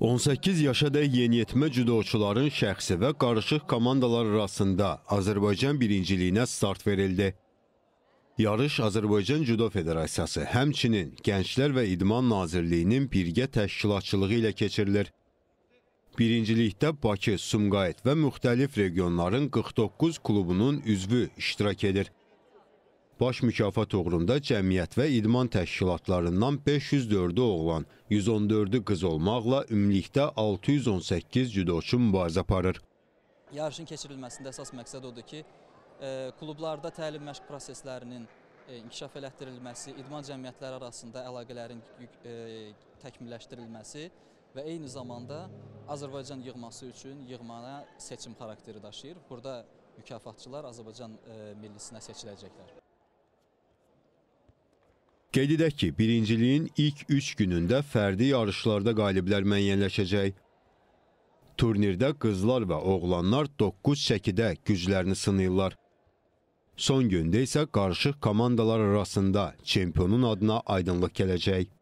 18 yaşa dək yeniyetmə cüdoçuların şəxsi və qarışıq komandalar arasında Azərbaycan birinciliyinə start verildi. Yarış Azərbaycan Cüdo Federasiyası, həmçinin Gənclər və İdman Nazirliyinin birgə təşkilatçılığı ilə keçirilir. Birincilikdə Bakı, Sumqayıt və müxtəlif regionların 49 klubunun üzvü iştirak edir. Baş mükafat uğrunda cəmiyyət və idman təşkilatlarından 504-ü oğlan, 114-ü qız olmaqla ümumilikdə 618 cüdoçu mübarizə aparır. Yarışın keçirilməsində əsas məqsəd odur ki, e, klublarda təlim məşq proseslərinin e, inkişaf elətdirilməsi, idman cəmiyyətləri arasında əlaqələrin e, təkmilləşdirilməsi və eyni zamanda Azərbaycan yığması üçün yığmana seçim xarakteri daşıyır. Burada mükafatçılar Azərbaycan millisinə seçiləcəklər. Qeyd edək ki, birinciliyin ilk üç günündə fərdi yarışlarda qaliblər müəyyənləşəcək. Turnirdə qızlar və oğlanlar 9 çəkidə güclərini sınayırlar. Son gündə isə qarışıq komandalar arasında çempionun adına aydınlıq gələcək.